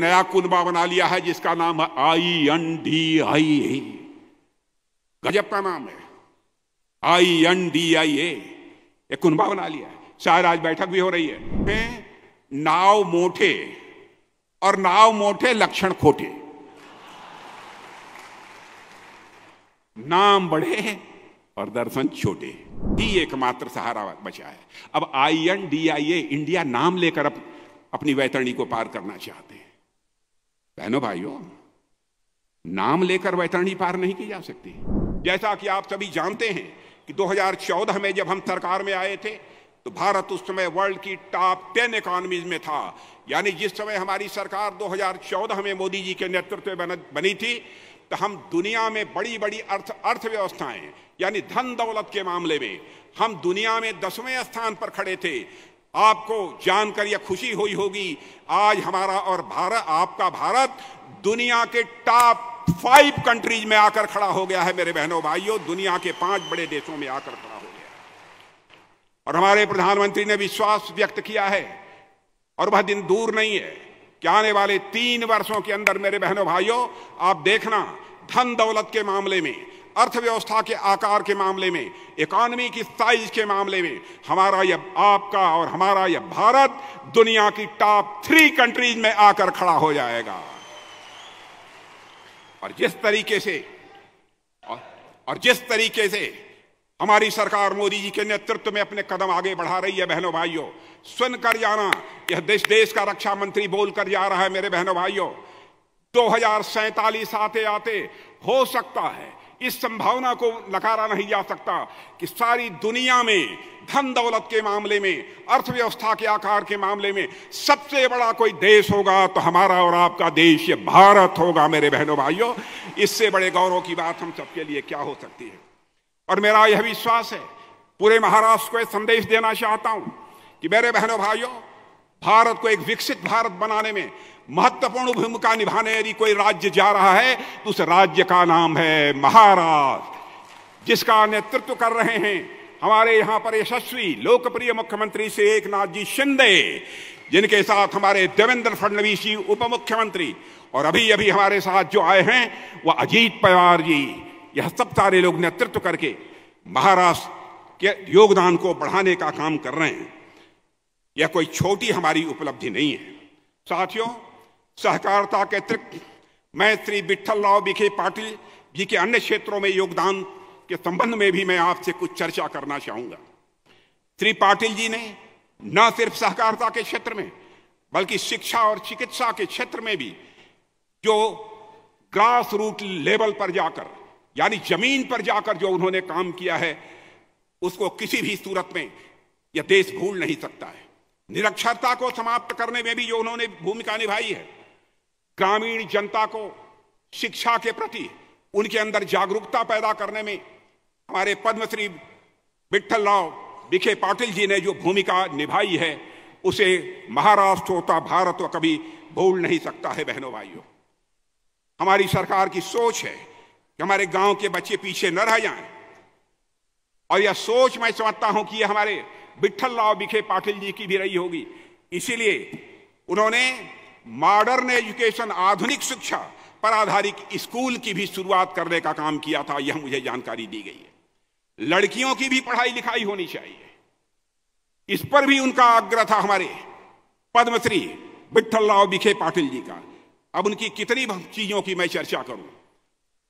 नया कुनबा बना लिया है जिसका नाम है आई एन डी आई ए गजब का नाम है आई एन डी आई ए एक कुनबा बना लिया है शायद आज बैठक भी हो रही है नाव मोटे और नाव मोटे लक्षण खोटे नाम बढ़े और दर्शन छोटे ही एकमात्र सहारा बचा है अब I N D I A India नाम लेकर अप, अपनी वैतरणी को पार करना चाहते बहनों भाइयों नाम लेकर वैतरणी पार नहीं की जा सकती जैसा कि आप सभी जानते हैं कि 2014 में जब हम सरकार में आए थे तो भारत उस समय वर्ल्ड की टॉप टेन इकोनॉमीज में था यानी जिस समय हमारी सरकार 2014 में मोदी जी के नेतृत्व में बनी थी तो हम दुनिया में बड़ी बड़ी अर्थ अर्थव्यवस्थाएं यानी धन दौलत के मामले में हम दुनिया में दसवें स्थान पर खड़े थे आपको जानकर यह खुशी हुई होगी आज हमारा और भारत आपका भारत दुनिया के टॉप फाइव कंट्रीज में आकर खड़ा हो गया है मेरे बहनों भाइयों दुनिया के पांच बड़े देशों में आकर खड़ा हो गया और हमारे प्रधानमंत्री ने विश्वास व्यक्त किया है और वह दिन दूर नहीं है कि आने वाले तीन वर्षों के अंदर मेरे बहनों भाइयों आप देखना धन दौलत के मामले में अर्थव्यवस्था के आकार के मामले में इकॉनमी की साइज के मामले में हमारा यह आपका और हमारा यह भारत दुनिया की टॉप थ्री कंट्रीज में आकर खड़ा हो जाएगा और जिस तरीके से और, जिस तरीके से हमारी सरकार मोदी जी के नेतृत्व में अपने कदम आगे बढ़ा रही है बहनों भाइयों सुनकर जाना यह देश देश का रक्षा मंत्री बोलकर जा रहा है मेरे बहनों भाइयों दो हजार आते आते हो सकता है इस संभावना को नकारा नहीं जा सकता कि सारी दुनिया में धन दौलत के मामले में अर्थव्यवस्था के आकार के मामले में सबसे बड़ा कोई देश होगा तो हमारा और आपका देश ये भारत होगा मेरे बहनों भाइयों इससे बड़े गौरव की बात हम सबके लिए क्या हो सकती है और मेरा यह विश्वास है पूरे महाराष्ट्र को संदेश देना चाहता हूं कि मेरे बहनों भाइयों भारत को एक विकसित भारत बनाने में महत्वपूर्ण भूमिका निभाने यदि कोई राज्य जा रहा है तो उस राज्य का नाम है महाराष्ट्र जिसका नेतृत्व कर रहे हैं हमारे यहाँ पर यशस्वी लोकप्रिय मुख्यमंत्री श्री एक नाथ जी शिंदे जिनके साथ हमारे देवेंद्र फडणवीस जी उप मुख्यमंत्री और अभी अभी हमारे साथ जो आए हैं वह अजीत पवार जी यह सब सारे लोग नेतृत्व करके महाराष्ट्र के योगदान को बढ़ाने का काम कर रहे हैं यह कोई छोटी हमारी उपलब्धि नहीं है साथियों सहकारिता के अतिरिक्त मैं श्री विठल राव विखे पाटिल जी के अन्य क्षेत्रों में योगदान के संबंध में भी मैं आपसे कुछ चर्चा करना चाहूंगा श्री पाटिल जी ने न सिर्फ सहकारिता के क्षेत्र में बल्कि शिक्षा और चिकित्सा के क्षेत्र में भी जो ग्रास रूट लेवल पर जाकर यानी जमीन पर जाकर जो उन्होंने काम किया है उसको किसी भी सूरत में यह देश भूल नहीं सकता है निरक्षरता को समाप्त करने में भी जो उन्होंने भूमिका निभाई है ग्रामीण जनता को शिक्षा के प्रति उनके अंदर जागरूकता पैदा करने में हमारे पद्मश्री विठल राव विखे पाटिल जी ने जो भूमिका निभाई है उसे महाराष्ट्र होता भारत तो कभी भूल नहीं सकता है बहनों भाइयों हमारी सरकार की सोच है कि हमारे गांव के बच्चे पीछे न रह जाएं और यह सोच मैं समझता हूं कि यह हमारे विठल राव विखे पाटिल जी की भी रही होगी इसीलिए उन्होंने मॉडर्न एजुकेशन आधुनिक शिक्षा पर आधारित स्कूल की भी शुरुआत करने का काम किया था यह मुझे जानकारी दी गई है लड़कियों की भी पढ़ाई लिखाई होनी चाहिए इस पर भी उनका आग्रह था हमारे पद्मश्री विठल राव विखे पाटिल जी का अब उनकी कितनी चीजों की मैं चर्चा करूं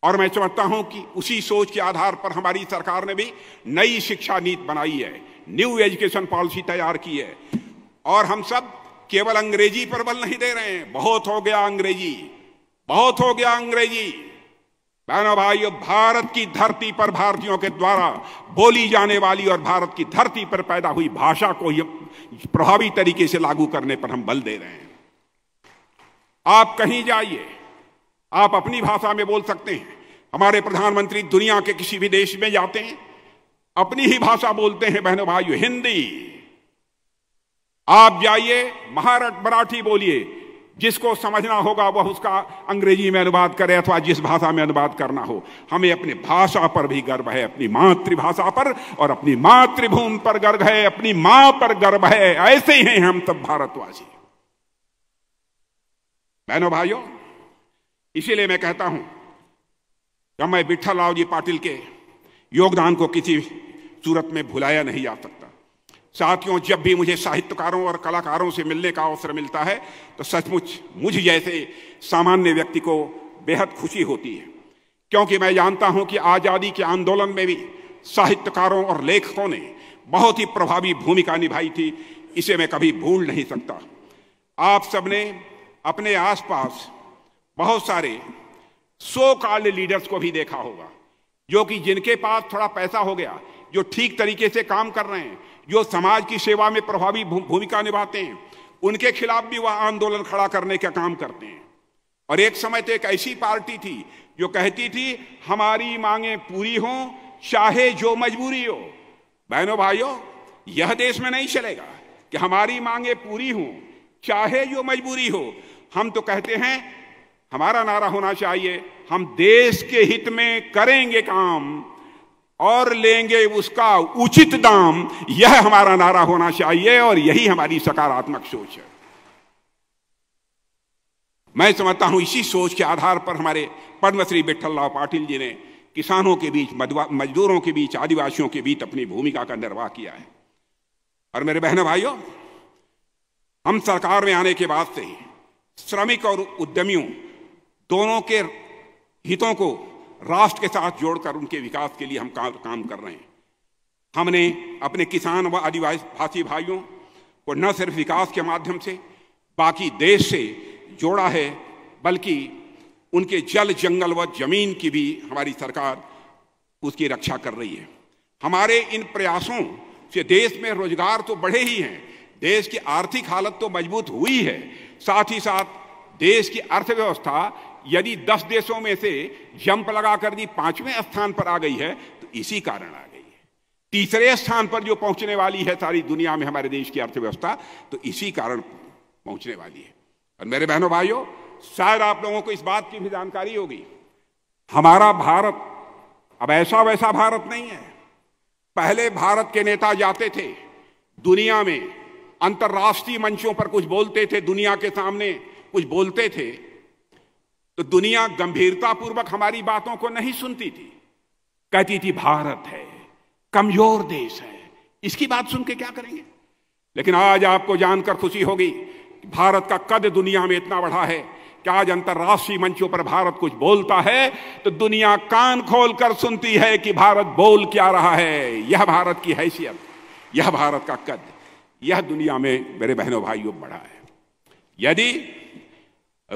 और मैं समझता हूं कि उसी सोच के आधार पर हमारी सरकार ने भी नई शिक्षा नीति बनाई है न्यू एजुकेशन पॉलिसी तैयार की है और हम सब केवल अंग्रेजी पर बल नहीं दे रहे हैं बहुत हो गया अंग्रेजी बहुत हो गया अंग्रेजी बहनों भाइयों भारत की धरती पर भारतीयों के द्वारा बोली जाने वाली और भारत की धरती पर पैदा हुई भाषा को ही प्रभावी तरीके से लागू करने पर हम बल दे रहे हैं आप कहीं जाइए आप अपनी भाषा में बोल सकते हैं हमारे प्रधानमंत्री दुनिया के किसी भी देश में जाते हैं अपनी ही भाषा बोलते हैं बहनों भाइयों हिंदी आप जाइए महारत मराठी बोलिए जिसको समझना होगा वह उसका अंग्रेजी में अनुवाद करे अथवा जिस भाषा में अनुवाद करना हो हमें अपनी भाषा पर भी गर्व है अपनी मातृभाषा पर और अपनी मातृभूमि पर गर्व है अपनी मां पर गर्व है ऐसे ही हैं हम सब भारतवासी बहनों भाइयों इसीलिए मैं कहता हूं जब मैं विठल लाल जी पाटिल के योगदान को किसी सूरत में भुलाया नहीं जा सकता साथियों जब भी मुझे साहित्यकारों और कलाकारों से मिलने का अवसर मिलता है तो सचमुच मुझ जैसे सामान्य व्यक्ति को बेहद खुशी होती है क्योंकि मैं जानता हूं कि आज़ादी के आंदोलन में भी साहित्यकारों और लेखकों ने बहुत ही प्रभावी भूमिका निभाई थी इसे मैं कभी भूल नहीं सकता आप सबने अपने आसपास बहुत सारे सो कॉल्ड लीडर्स को भी देखा होगा जो कि जिनके पास थोड़ा पैसा हो गया जो ठीक तरीके से काम कर रहे हैं जो समाज की सेवा में प्रभावी भूमिका निभाते हैं उनके खिलाफ भी वह आंदोलन खड़ा करने का काम करते हैं और एक समय तो एक ऐसी पार्टी थी जो कहती थी हमारी मांगे पूरी हो चाहे जो मजबूरी हो बहनों भाइयों यह देश में नहीं चलेगा कि हमारी मांगे पूरी हो चाहे जो मजबूरी हो हम तो कहते हैं हमारा नारा होना चाहिए हम देश के हित में करेंगे काम और लेंगे उसका उचित दाम यह हमारा नारा होना चाहिए और यही हमारी सकारात्मक सोच है मैं समझता हूं इसी सोच के आधार पर हमारे पद्मश्री बिठल राव पाटिल जी ने किसानों के बीच मजदूरों के बीच आदिवासियों के बीच अपनी भूमिका का निर्वाह किया है और मेरे बहनों भाइयों हम सरकार में आने के बाद से श्रमिक और उद्यमियों दोनों के हितों को राष्ट्र के साथ जोड़कर उनके विकास के लिए हम का, काम कर रहे हैं हमने अपने किसान व आदिवासी भाइयों को न सिर्फ विकास के माध्यम से बाकी देश से जोड़ा है बल्कि उनके जल जंगल व जमीन की भी हमारी सरकार उसकी रक्षा कर रही है हमारे इन प्रयासों से देश में रोजगार तो बढ़े ही हैं देश की आर्थिक हालत तो मजबूत हुई है साथ ही साथ देश की अर्थव्यवस्था यदि दस देशों में से जंप लगाकर कर पांचवें स्थान पर आ गई है तो इसी कारण आ गई है तीसरे स्थान पर जो पहुंचने वाली है सारी दुनिया में हमारे देश की अर्थव्यवस्था तो इसी कारण पहुंचने वाली है और मेरे बहनों भाइयों शायद आप लोगों को इस बात की भी जानकारी होगी हमारा भारत अब ऐसा वैसा भारत नहीं है पहले भारत के नेता जाते थे दुनिया में अंतर्राष्ट्रीय मंचों पर कुछ बोलते थे दुनिया के सामने कुछ बोलते थे तो दुनिया गंभीरता पूर्वक हमारी बातों को नहीं सुनती थी कहती थी भारत है कमजोर देश है इसकी बात सुन के क्या करेंगे लेकिन आज आपको जानकर खुशी होगी भारत का कद दुनिया में इतना बढ़ा है कि आज अंतर्राष्ट्रीय मंचों पर भारत कुछ बोलता है तो दुनिया कान खोल कर सुनती है कि भारत बोल क्या रहा है यह भारत की हैसियत यह भारत का कद यह दुनिया में मेरे बहनों भाइयों बढ़ा है यदि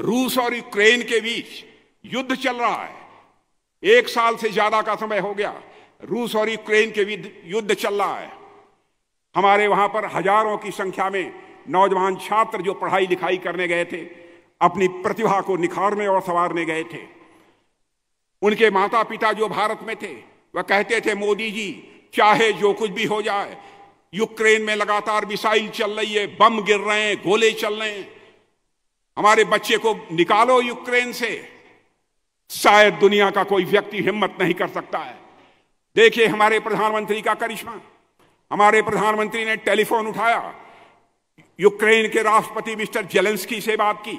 रूस और यूक्रेन के बीच युद्ध चल रहा है एक साल से ज्यादा का समय हो गया रूस और यूक्रेन के बीच युद्ध चल रहा है हमारे वहां पर हजारों की संख्या में नौजवान छात्र जो पढ़ाई लिखाई करने गए थे अपनी प्रतिभा को निखारने और संवारने गए थे उनके माता पिता जो भारत में थे वह कहते थे मोदी जी चाहे जो कुछ भी हो जाए यूक्रेन में लगातार मिसाइल चल रही है बम गिर रहे हैं गोले चल रहे हैं हमारे बच्चे को निकालो यूक्रेन से शायद दुनिया का कोई व्यक्ति हिम्मत नहीं कर सकता है देखिए हमारे प्रधानमंत्री का करिश्मा हमारे प्रधानमंत्री ने टेलीफोन उठाया यूक्रेन के राष्ट्रपति मिस्टर जेलेंस्की से बात की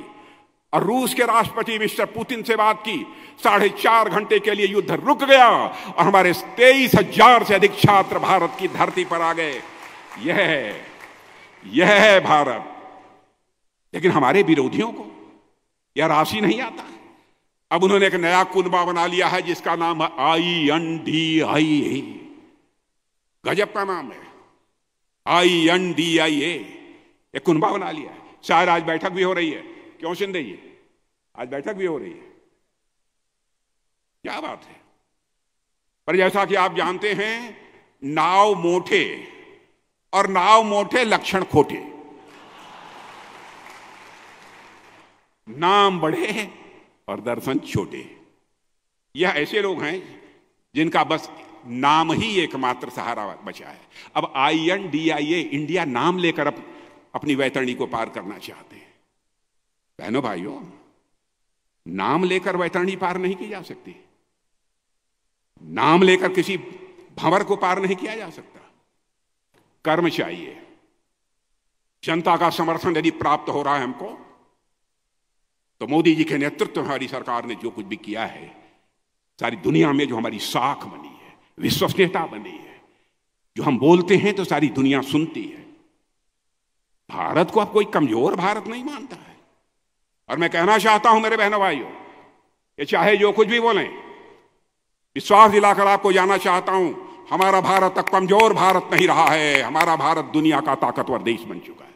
और रूस के राष्ट्रपति मिस्टर पुतिन से बात की साढ़े चार घंटे के लिए युद्ध रुक गया और हमारे तेईस हजार से अधिक छात्र भारत की धरती पर आ गए यह है यह है भारत लेकिन हमारे विरोधियों को यह राशि नहीं आता अब उन्होंने एक नया कुनबा बना लिया है जिसका नाम है आई एन डी आई ए गजब का नाम है आई एन डी आई ए कुनबा बना लिया है शायद आज बैठक भी हो रही है क्यों सिंधे जी आज बैठक भी हो रही है क्या बात है पर जैसा कि आप जानते हैं नाव मोटे और नाव मोटे लक्षण खोटे नाम बढ़े और दर्शन छोटे यह ऐसे लोग हैं जिनका बस नाम ही एकमात्र सहारा बचा है अब I N D I A India नाम लेकर अप, अपनी वैतरणी को पार करना चाहते हैं बहनों भाइयों नाम लेकर वैतरणी पार नहीं की जा सकती नाम लेकर किसी भंवर को पार नहीं किया जा सकता कर्म चाहिए जनता का समर्थन यदि प्राप्त हो रहा है हमको तो मोदी जी के नेतृत्व में हमारी सरकार ने जो कुछ भी किया है सारी दुनिया में जो हमारी साख बनी है विश्वसनीयता बनी है जो हम बोलते हैं तो सारी दुनिया सुनती है भारत को अब कोई कमजोर भारत नहीं मानता है और मैं कहना चाहता हूं मेरे बहनों भाइयों ये चाहे जो कुछ भी बोले विश्वास दिलाकर आपको जाना चाहता हूं हमारा भारत अब कमजोर भारत नहीं रहा है हमारा भारत दुनिया का ताकतवर देश बन चुका है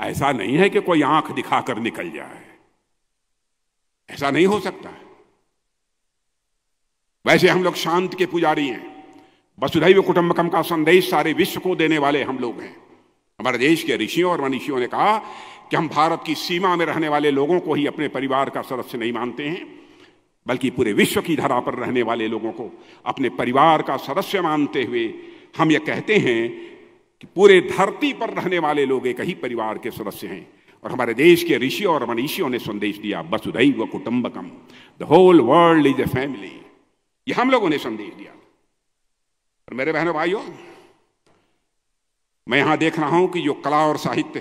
ऐसा नहीं है कि कोई आंख दिखाकर निकल जाए ऐसा नहीं हो सकता वैसे हम लोग शांत के पुजारी हैं वसुधैव कुटुंबकम का संदेश सारे विश्व को देने वाले हम लोग हैं हमारे देश के ऋषियों और मनीषियों ने कहा कि हम भारत की सीमा में रहने वाले लोगों को ही अपने परिवार का सदस्य नहीं मानते हैं बल्कि पूरे विश्व की धरा पर रहने वाले लोगों को अपने परिवार का सदस्य मानते हुए हम ये कहते हैं कि पूरे धरती पर रहने वाले लोग एक ही परिवार के सदस्य हैं और हमारे देश के ऋषियों और मनीषियों ने संदेश दिया वसुधैव कुटुंबकम the whole world is a family ये हम लोगों ने संदेश दिया और मेरे बहनों भाइयों मैं यहां देख रहा हूं कि जो कला और साहित्य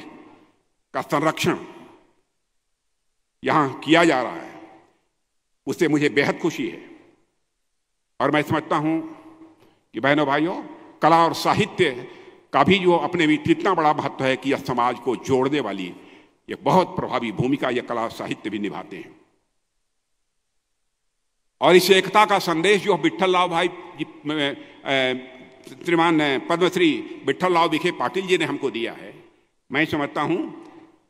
का संरक्षण यहां किया जा रहा है उससे मुझे बेहद खुशी है और मैं समझता हूं कि बहनों भाइयों कला और साहित्य का भी जो अपने बीच इतना बड़ा महत्व है कि यह समाज को जोड़ने वाली एक बहुत प्रभावी भूमिका यह कला साहित्य भी निभाते हैं और इस एकता का संदेश जो विठल लाव भाई श्रीमान पद्मश्री विठल लाव विखे पाटिल जी ने हमको दिया है मैं समझता हूं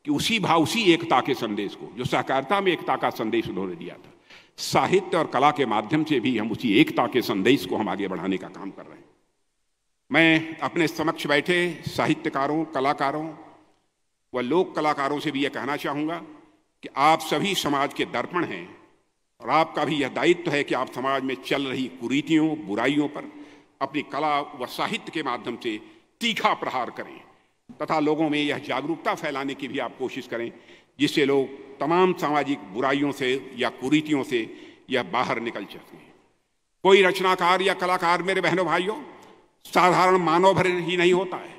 कि उसी भाव उसी एकता के संदेश को जो सहकारिता में एकता का संदेश उन्होंने दिया था साहित्य और कला के माध्यम से भी हम उसी एकता के संदेश को हम आगे बढ़ाने का काम कर रहे हैं मैं अपने समक्ष बैठे साहित्यकारों कलाकारों व लोक कलाकारों से भी यह कहना चाहूँगा कि आप सभी समाज के दर्पण हैं और आपका भी यह दायित्व है कि आप समाज में चल रही कुरीतियों बुराइयों पर अपनी कला व साहित्य के माध्यम से तीखा प्रहार करें तथा लोगों में यह जागरूकता फैलाने की भी आप कोशिश करें जिससे लोग तमाम सामाजिक बुराइयों से या कुरीतियों से यह बाहर निकल सकें कोई रचनाकार या कलाकार मेरे बहनों भाइयों साधारण मानव भर ही नहीं होता है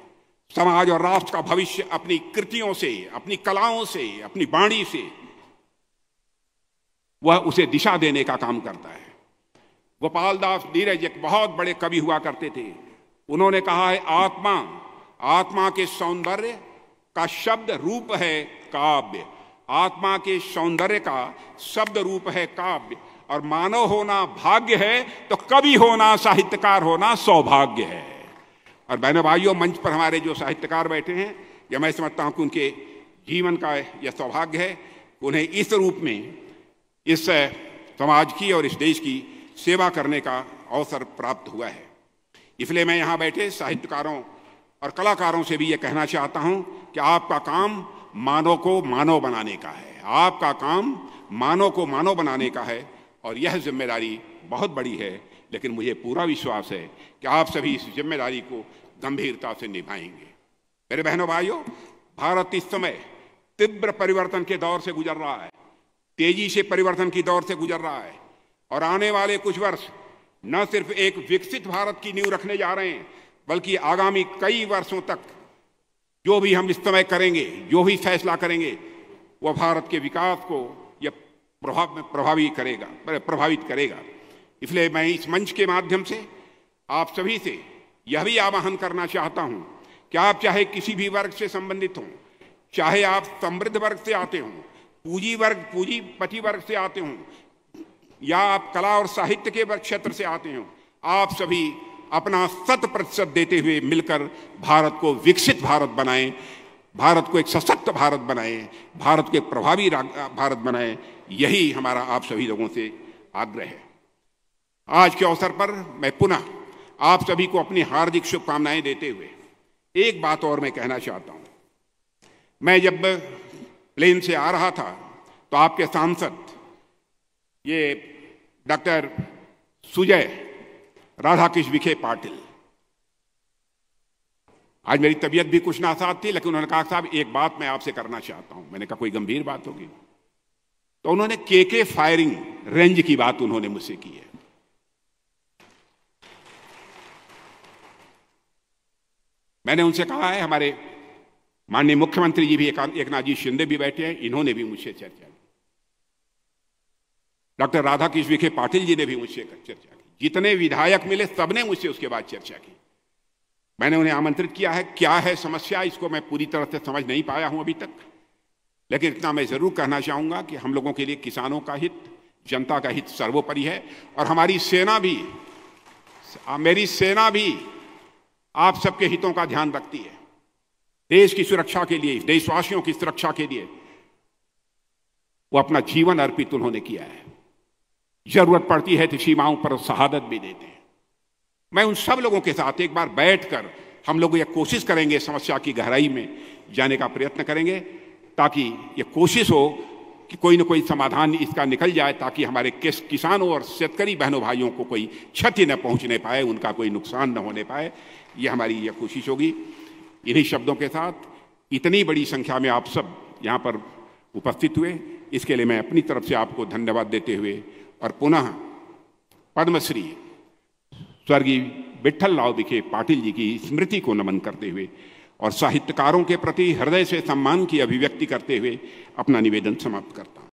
समाज और राष्ट्र का भविष्य अपनी कृतियों से अपनी कलाओं से अपनी वाणी से वह उसे दिशा देने का काम करता है गोपाल दास नीरज एक बहुत बड़े कवि हुआ करते थे उन्होंने कहा है आत्मा आत्मा के सौंदर्य का शब्द रूप है काव्य आत्मा के सौंदर्य का शब्द रूप है काव्य और मानव होना भाग्य है तो कवि होना साहित्यकार होना सौभाग्य है और बहनों भाइयों मंच पर हमारे जो साहित्यकार बैठे हैं या मैं समझता हूँ कि उनके जीवन का यह सौभाग्य है उन्हें इस रूप में इस समाज की और इस देश की सेवा करने का अवसर प्राप्त हुआ है इसलिए मैं यहाँ बैठे साहित्यकारों और कलाकारों से भी ये कहना चाहता हूँ कि आपका काम मानव को मानव बनाने का है आपका काम मानव को मानव बनाने का है और यह जिम्मेदारी बहुत बड़ी है लेकिन मुझे पूरा विश्वास है कि आप सभी इस जिम्मेदारी को गंभीरता से निभाएंगे मेरे बहनों भाइयों भारत इस समय तीव्र परिवर्तन के दौर से गुजर रहा है तेजी से परिवर्तन की दौर से गुजर रहा है और आने वाले कुछ वर्ष न सिर्फ एक विकसित भारत की नींव रखने जा रहे हैं बल्कि आगामी कई वर्षों तक जो भी हम इस समय करेंगे जो भी फैसला करेंगे वह भारत के विकास को प्रभाव में प्रभावी करेगा प्रभावित करेगा इसलिए मैं इस मंच के माध्यम से आप सभी से यह भी आवाहन करना चाहता हूं कि आप चाहे किसी भी वर्ग से संबंधित हों चाहे आप समृद्ध वर्ग से आते हों पूजी वर्ग पूंजीपति वर्ग से आते हों या आप कला और साहित्य के वर्ग क्षेत्र से आते हों आप सभी अपना शत प्रतिशत देते हुए मिलकर भारत को विकसित भारत बनाएं भारत को एक सशक्त भारत बनाएं भारत को एक प्रभावी भारत बनाएं यही हमारा आप सभी लोगों से आग्रह है आज के अवसर पर मैं पुनः आप सभी को अपनी हार्दिक शुभकामनाएं देते हुए एक बात और मैं कहना चाहता हूं मैं जब प्लेन से आ रहा था तो आपके सांसद ये डॉक्टर सुजय राधाकृष्ण विखे पाटिल आज मेरी तबीयत भी कुछ नासाद थी लेकिन उन्होंने कहा साहब एक बात मैं आपसे करना चाहता हूं मैंने कहा कोई गंभीर बात होगी तो उन्होंने के के फायरिंग रेंज की बात उन्होंने मुझसे की है मैंने उनसे कहा है हमारे माननीय मुख्यमंत्री जी भी एक नाथ जी शिंदे भी बैठे हैं इन्होंने भी मुझसे चर्चा की डॉक्टर राधा विखे पाटिल जी ने भी मुझसे चर्चा की जितने विधायक मिले सबने मुझसे उसके बाद चर्चा की मैंने उन्हें आमंत्रित किया है क्या है समस्या इसको मैं पूरी तरह से समझ नहीं पाया हूं अभी तक लेकिन इतना मैं ज़रूर कहना चाहूंगा कि हम लोगों के लिए किसानों का हित जनता का हित सर्वोपरि है और हमारी सेना भी मेरी सेना भी आप सबके हितों का ध्यान रखती है देश की सुरक्षा के लिए देशवासियों की सुरक्षा के लिए वो अपना जीवन अर्पित उन्होंने किया है जरूरत पड़ती है तो सीमाओं पर शहादत भी देते हैं मैं उन सब लोगों के साथ एक बार बैठकर हम लोग यह कोशिश करेंगे समस्या की गहराई में जाने का प्रयत्न करेंगे ताकि ये कोशिश हो कि कोई ना कोई समाधान इसका निकल जाए ताकि हमारे किसानों और शतकारी बहनों भाइयों को कोई क्षति न पहुंचने पाए उनका कोई नुकसान न होने पाए ये हमारी यह कोशिश होगी इन्हीं शब्दों के साथ इतनी बड़ी संख्या में आप सब यहाँ पर उपस्थित हुए इसके लिए मैं अपनी तरफ से आपको धन्यवाद देते हुए और पुनः पद्मश्री स्वर्गीय विठल लाल विखे पाटिल जी की स्मृति को नमन करते हुए और साहित्यकारों के प्रति हृदय से सम्मान की अभिव्यक्ति करते हुए अपना निवेदन समाप्त करता हूँ